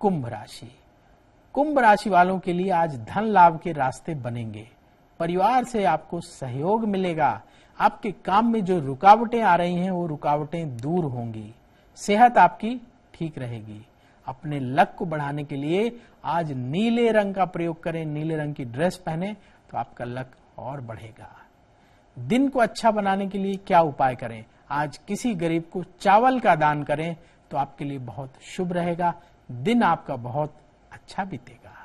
कुंभ राशि कुंभ राशि वालों के लिए आज धन लाभ के रास्ते बनेंगे परिवार से आपको सहयोग मिलेगा आपके काम में जो रुकावटें आ रही हैं वो रुकावटें दूर होंगी सेहत आपकी ठीक रहेगी अपने लक को बढ़ाने के लिए आज नीले रंग का प्रयोग करें नीले रंग की ड्रेस पहने तो आपका लक और बढ़ेगा दिन को अच्छा बनाने के लिए क्या उपाय करें आज किसी गरीब को चावल का दान करें तो आपके लिए बहुत शुभ रहेगा दिन आपका बहुत अच्छा बीतेगा